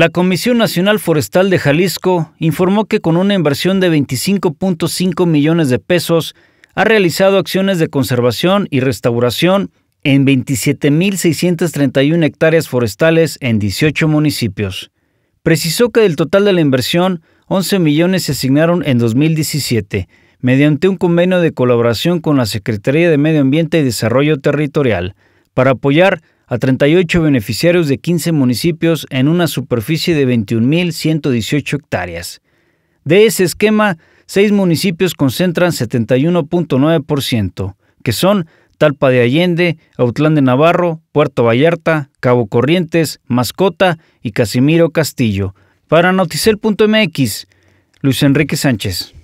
La Comisión Nacional Forestal de Jalisco informó que con una inversión de 25.5 millones de pesos ha realizado acciones de conservación y restauración en 27.631 hectáreas forestales en 18 municipios. Precisó que del total de la inversión, 11 millones se asignaron en 2017 mediante un convenio de colaboración con la Secretaría de Medio Ambiente y Desarrollo Territorial para apoyar a 38 beneficiarios de 15 municipios en una superficie de 21.118 hectáreas. De ese esquema, seis municipios concentran 71.9%, que son Talpa de Allende, Autlán de Navarro, Puerto Vallarta, Cabo Corrientes, Mascota y Casimiro Castillo. Para noticel.mx, Luis Enrique Sánchez.